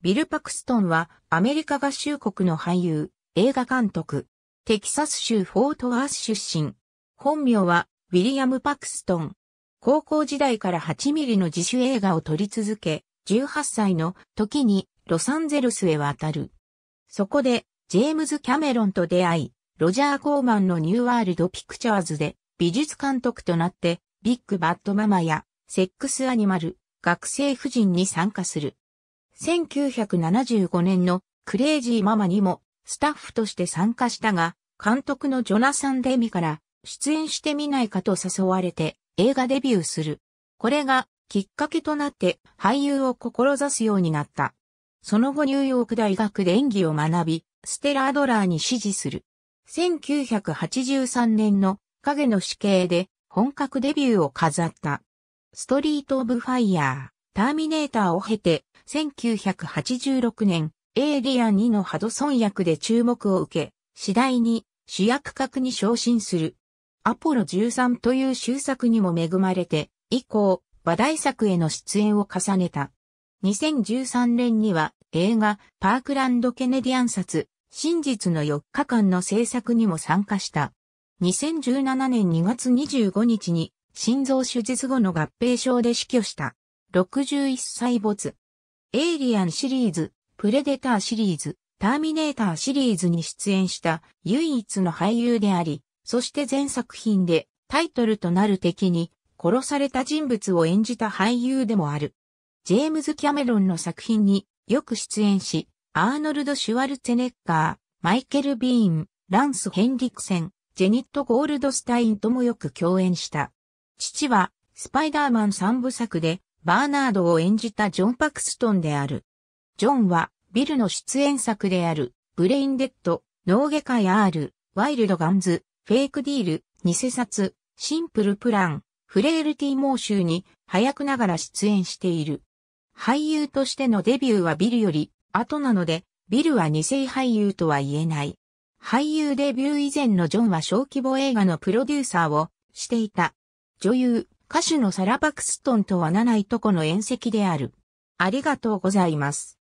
ビル・パクストンはアメリカ合衆国の俳優、映画監督、テキサス州フォートワース出身。本名はウィリアム・パクストン。高校時代から8ミリの自主映画を撮り続け、18歳の時にロサンゼルスへ渡る。そこでジェームズ・キャメロンと出会い、ロジャー・コーマンのニューワールド・ピクチャーズで美術監督となって、ビッグ・バッド・ママやセックス・アニマル、学生夫人に参加する。1975年のクレイジーママにもスタッフとして参加したが、監督のジョナサン・デミから出演してみないかと誘われて映画デビューする。これがきっかけとなって俳優を志すようになった。その後ニューヨーク大学で演技を学び、ステラ・アドラーに支持する。1983年の影の死刑で本格デビューを飾った。ストリート・オブ・ファイヤー、ターミネーターを経て1986年、エイリアン2のハドソン役で注目を受け、次第に主役格に昇進する。アポロ13という終作にも恵まれて、以降、話題作への出演を重ねた。2013年には映画パークランド・ケネディ暗殺、真実の4日間の制作にも参加した。2017年2月25日に心臓手術後の合併症で死去した。61歳没。エイリアンシリーズ、プレデターシリーズ、ターミネーターシリーズに出演した唯一の俳優であり、そして全作品でタイトルとなる敵に殺された人物を演じた俳優でもある。ジェームズ・キャメロンの作品によく出演し、アーノルド・シュワルツェネッガー、マイケル・ビーン、ランス・ヘンリクセン、ジェニット・ゴールドスタインともよく共演した。父は、スパイダーマン三部作で、バーナードを演じたジョン・パクストンである。ジョンは、ビルの出演作である、ブレインデッド、脳外科や R、ワイルドガンズ、フェイクディール、偽札、シンプルプラン、フレールティー猛ーに、早くながら出演している。俳優としてのデビューはビルより後なので、ビルは二世俳優とは言えない。俳優デビュー以前のジョンは小規模映画のプロデューサーをしていた。女優、歌手のサラ・パクストンとは7いとこの宴席である。ありがとうございます。